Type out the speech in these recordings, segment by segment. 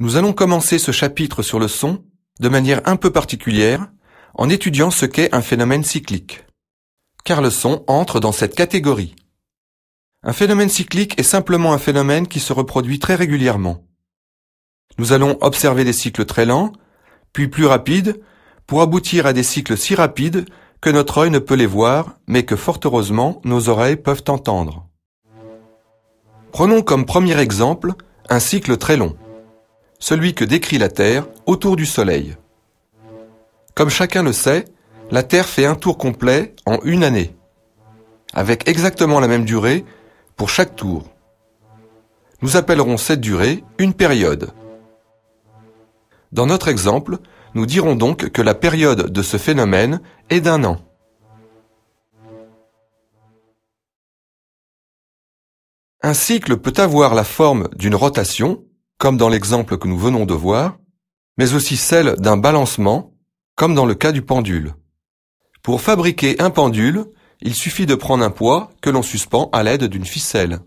Nous allons commencer ce chapitre sur le son de manière un peu particulière en étudiant ce qu'est un phénomène cyclique. Car le son entre dans cette catégorie. Un phénomène cyclique est simplement un phénomène qui se reproduit très régulièrement. Nous allons observer des cycles très lents, puis plus rapides, pour aboutir à des cycles si rapides que notre œil ne peut les voir, mais que fort heureusement nos oreilles peuvent entendre. Prenons comme premier exemple un cycle très long celui que décrit la Terre autour du Soleil. Comme chacun le sait, la Terre fait un tour complet en une année, avec exactement la même durée pour chaque tour. Nous appellerons cette durée une période. Dans notre exemple, nous dirons donc que la période de ce phénomène est d'un an. Un cycle peut avoir la forme d'une rotation, comme dans l'exemple que nous venons de voir, mais aussi celle d'un balancement, comme dans le cas du pendule. Pour fabriquer un pendule, il suffit de prendre un poids que l'on suspend à l'aide d'une ficelle.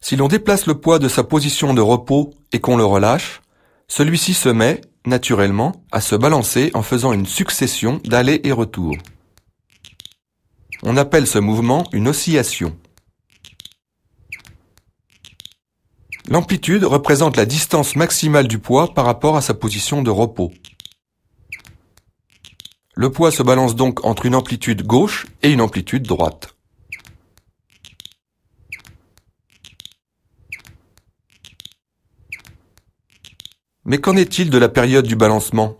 Si l'on déplace le poids de sa position de repos et qu'on le relâche, celui-ci se met, naturellement, à se balancer en faisant une succession d'allers et retours. On appelle ce mouvement une oscillation. L'amplitude représente la distance maximale du poids par rapport à sa position de repos. Le poids se balance donc entre une amplitude gauche et une amplitude droite. Mais qu'en est-il de la période du balancement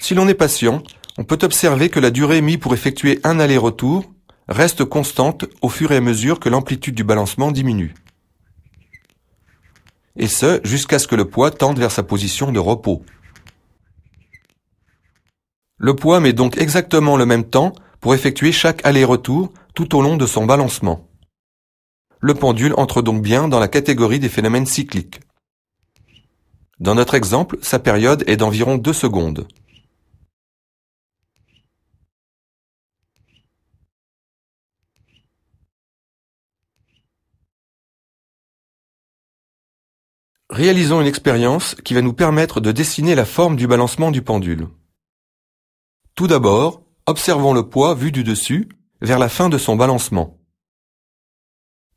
Si l'on est patient, on peut observer que la durée mise pour effectuer un aller-retour reste constante au fur et à mesure que l'amplitude du balancement diminue et ce jusqu'à ce que le poids tende vers sa position de repos. Le poids met donc exactement le même temps pour effectuer chaque aller-retour tout au long de son balancement. Le pendule entre donc bien dans la catégorie des phénomènes cycliques. Dans notre exemple, sa période est d'environ 2 secondes. Réalisons une expérience qui va nous permettre de dessiner la forme du balancement du pendule. Tout d'abord, observons le poids vu du dessus vers la fin de son balancement.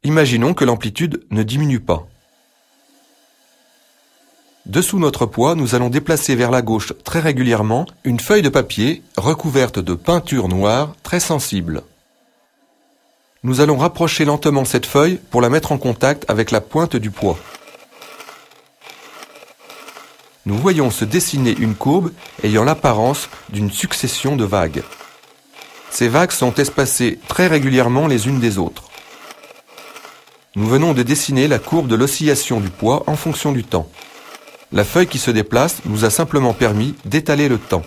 Imaginons que l'amplitude ne diminue pas. Dessous notre poids, nous allons déplacer vers la gauche très régulièrement une feuille de papier recouverte de peinture noire très sensible. Nous allons rapprocher lentement cette feuille pour la mettre en contact avec la pointe du poids nous voyons se dessiner une courbe ayant l'apparence d'une succession de vagues. Ces vagues sont espacées très régulièrement les unes des autres. Nous venons de dessiner la courbe de l'oscillation du poids en fonction du temps. La feuille qui se déplace nous a simplement permis d'étaler le temps.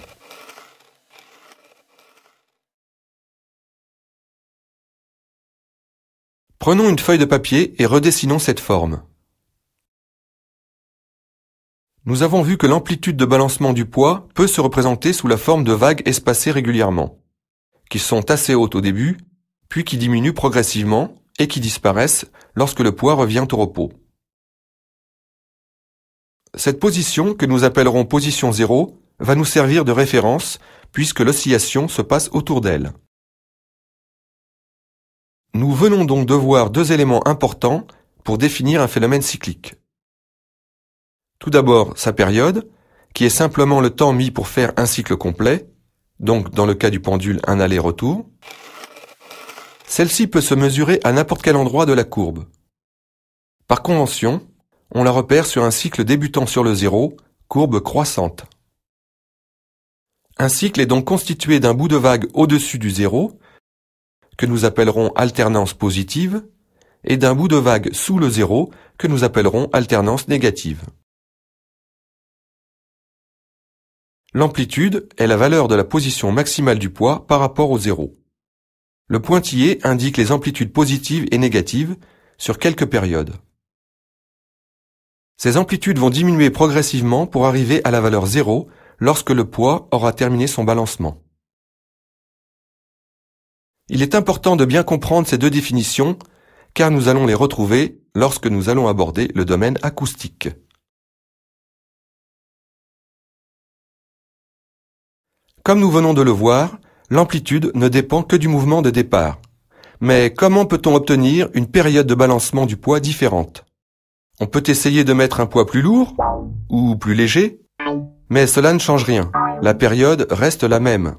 Prenons une feuille de papier et redessinons cette forme. Nous avons vu que l'amplitude de balancement du poids peut se représenter sous la forme de vagues espacées régulièrement, qui sont assez hautes au début, puis qui diminuent progressivement et qui disparaissent lorsque le poids revient au repos. Cette position, que nous appellerons position 0, va nous servir de référence puisque l'oscillation se passe autour d'elle. Nous venons donc de voir deux éléments importants pour définir un phénomène cyclique. Tout d'abord, sa période, qui est simplement le temps mis pour faire un cycle complet, donc dans le cas du pendule un aller-retour. Celle-ci peut se mesurer à n'importe quel endroit de la courbe. Par convention, on la repère sur un cycle débutant sur le zéro, courbe croissante. Un cycle est donc constitué d'un bout de vague au-dessus du zéro, que nous appellerons alternance positive, et d'un bout de vague sous le zéro, que nous appellerons alternance négative. L'amplitude est la valeur de la position maximale du poids par rapport au zéro. Le pointillé indique les amplitudes positives et négatives sur quelques périodes. Ces amplitudes vont diminuer progressivement pour arriver à la valeur zéro lorsque le poids aura terminé son balancement. Il est important de bien comprendre ces deux définitions car nous allons les retrouver lorsque nous allons aborder le domaine acoustique. Comme nous venons de le voir, l'amplitude ne dépend que du mouvement de départ. Mais comment peut-on obtenir une période de balancement du poids différente On peut essayer de mettre un poids plus lourd ou plus léger, mais cela ne change rien. La période reste la même.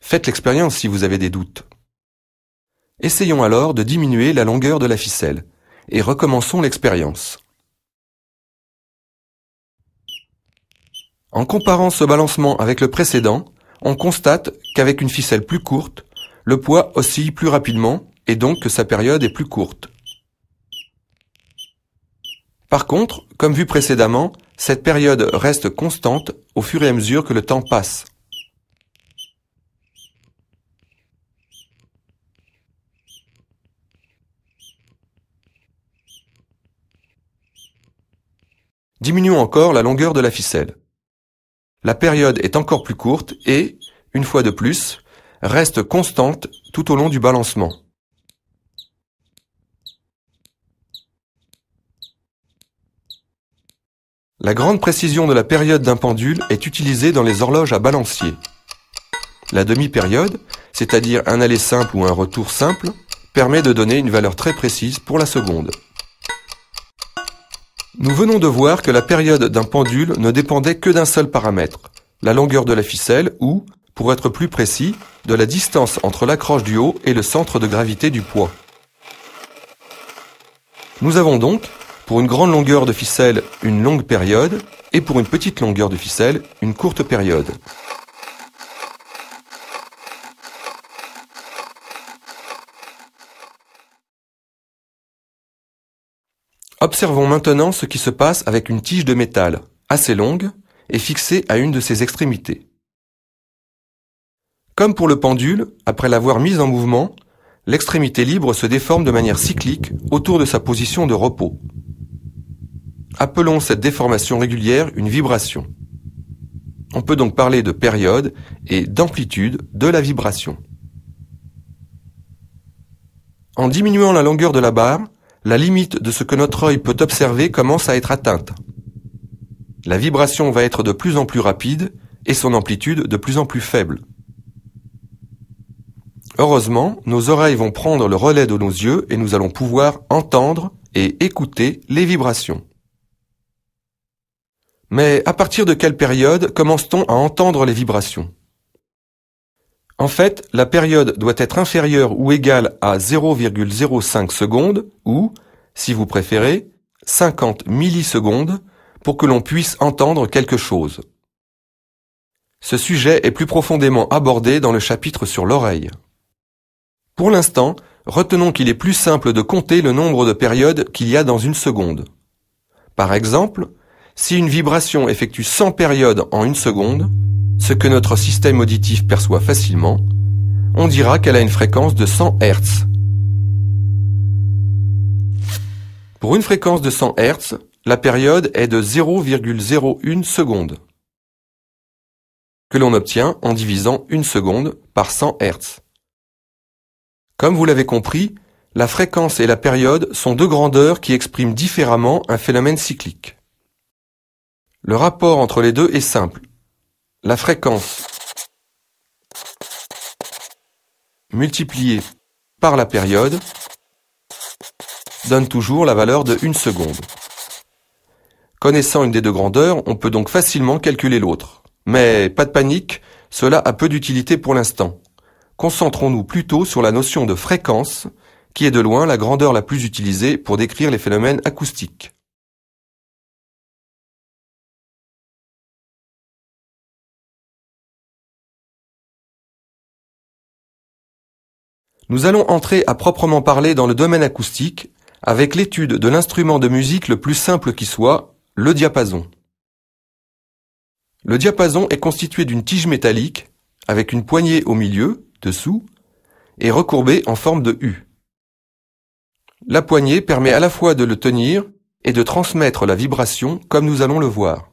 Faites l'expérience si vous avez des doutes. Essayons alors de diminuer la longueur de la ficelle et recommençons l'expérience. En comparant ce balancement avec le précédent, on constate qu'avec une ficelle plus courte, le poids oscille plus rapidement et donc que sa période est plus courte. Par contre, comme vu précédemment, cette période reste constante au fur et à mesure que le temps passe. Diminuons encore la longueur de la ficelle. La période est encore plus courte et, une fois de plus, reste constante tout au long du balancement. La grande précision de la période d'un pendule est utilisée dans les horloges à balancier. La demi-période, c'est-à-dire un aller simple ou un retour simple, permet de donner une valeur très précise pour la seconde. Nous venons de voir que la période d'un pendule ne dépendait que d'un seul paramètre, la longueur de la ficelle ou, pour être plus précis, de la distance entre l'accroche du haut et le centre de gravité du poids. Nous avons donc, pour une grande longueur de ficelle, une longue période, et pour une petite longueur de ficelle, une courte période. Observons maintenant ce qui se passe avec une tige de métal, assez longue, et fixée à une de ses extrémités. Comme pour le pendule, après l'avoir mise en mouvement, l'extrémité libre se déforme de manière cyclique autour de sa position de repos. Appelons cette déformation régulière une vibration. On peut donc parler de période et d'amplitude de la vibration. En diminuant la longueur de la barre, la limite de ce que notre œil peut observer commence à être atteinte. La vibration va être de plus en plus rapide et son amplitude de plus en plus faible. Heureusement, nos oreilles vont prendre le relais de nos yeux et nous allons pouvoir entendre et écouter les vibrations. Mais à partir de quelle période commence-t-on à entendre les vibrations en fait, la période doit être inférieure ou égale à 0,05 secondes ou, si vous préférez, 50 millisecondes pour que l'on puisse entendre quelque chose. Ce sujet est plus profondément abordé dans le chapitre sur l'oreille. Pour l'instant, retenons qu'il est plus simple de compter le nombre de périodes qu'il y a dans une seconde. Par exemple, si une vibration effectue 100 périodes en une seconde, ce que notre système auditif perçoit facilement, on dira qu'elle a une fréquence de 100 Hz. Pour une fréquence de 100 Hz, la période est de 0,01 seconde, que l'on obtient en divisant une seconde par 100 Hz. Comme vous l'avez compris, la fréquence et la période sont deux grandeurs qui expriment différemment un phénomène cyclique. Le rapport entre les deux est simple. La fréquence multipliée par la période donne toujours la valeur de 1 seconde. Connaissant une des deux grandeurs, on peut donc facilement calculer l'autre. Mais pas de panique, cela a peu d'utilité pour l'instant. Concentrons-nous plutôt sur la notion de fréquence, qui est de loin la grandeur la plus utilisée pour décrire les phénomènes acoustiques. Nous allons entrer à proprement parler dans le domaine acoustique avec l'étude de l'instrument de musique le plus simple qui soit, le diapason. Le diapason est constitué d'une tige métallique avec une poignée au milieu, dessous, et recourbée en forme de U. La poignée permet à la fois de le tenir et de transmettre la vibration comme nous allons le voir.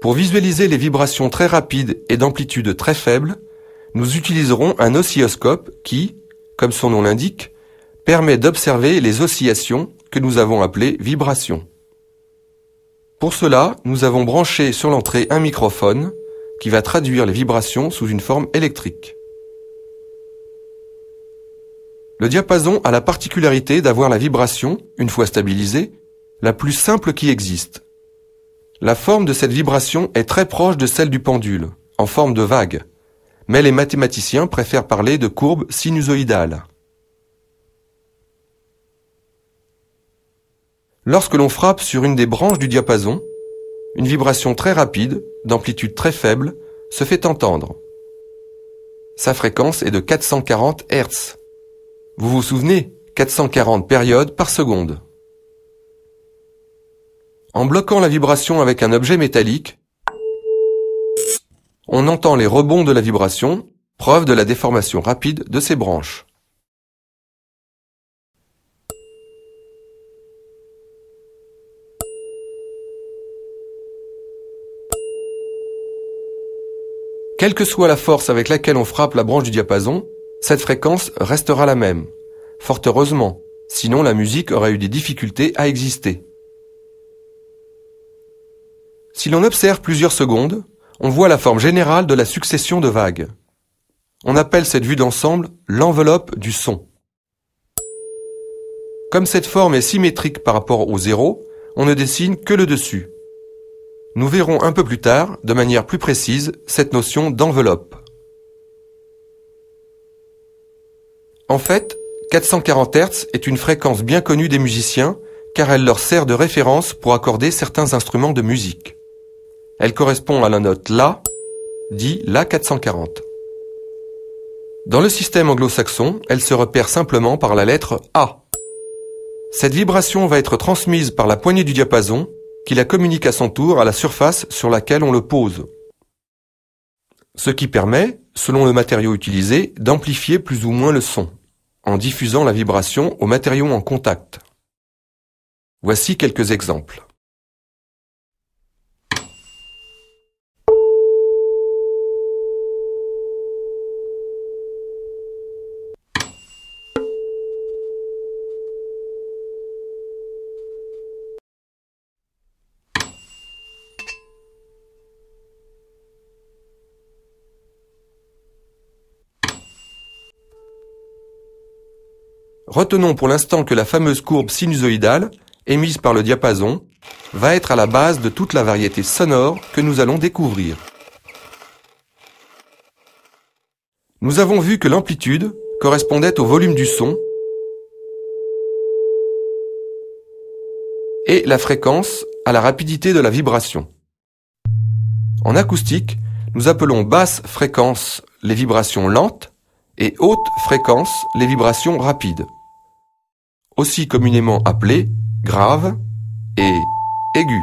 Pour visualiser les vibrations très rapides et d'amplitude très faible, nous utiliserons un oscilloscope qui, comme son nom l'indique, permet d'observer les oscillations que nous avons appelées vibrations. Pour cela, nous avons branché sur l'entrée un microphone qui va traduire les vibrations sous une forme électrique. Le diapason a la particularité d'avoir la vibration, une fois stabilisée, la plus simple qui existe, la forme de cette vibration est très proche de celle du pendule, en forme de vague, mais les mathématiciens préfèrent parler de courbe sinusoïdale. Lorsque l'on frappe sur une des branches du diapason, une vibration très rapide, d'amplitude très faible, se fait entendre. Sa fréquence est de 440 Hz. Vous vous souvenez 440 périodes par seconde. En bloquant la vibration avec un objet métallique, on entend les rebonds de la vibration, preuve de la déformation rapide de ces branches. Quelle que soit la force avec laquelle on frappe la branche du diapason, cette fréquence restera la même. Fort heureusement, sinon la musique aurait eu des difficultés à exister. Si l'on observe plusieurs secondes, on voit la forme générale de la succession de vagues. On appelle cette vue d'ensemble l'enveloppe du son. Comme cette forme est symétrique par rapport au zéro, on ne dessine que le dessus. Nous verrons un peu plus tard, de manière plus précise, cette notion d'enveloppe. En fait, 440 Hz est une fréquence bien connue des musiciens, car elle leur sert de référence pour accorder certains instruments de musique. Elle correspond à la note La, dit La 440. Dans le système anglo-saxon, elle se repère simplement par la lettre A. Cette vibration va être transmise par la poignée du diapason, qui la communique à son tour à la surface sur laquelle on le pose. Ce qui permet, selon le matériau utilisé, d'amplifier plus ou moins le son, en diffusant la vibration au matériau en contact. Voici quelques exemples. Retenons pour l'instant que la fameuse courbe sinusoïdale, émise par le diapason, va être à la base de toute la variété sonore que nous allons découvrir. Nous avons vu que l'amplitude correspondait au volume du son et la fréquence à la rapidité de la vibration. En acoustique, nous appelons basse fréquence les vibrations lentes et haute fréquence les vibrations rapides aussi communément appelé grave et aigu.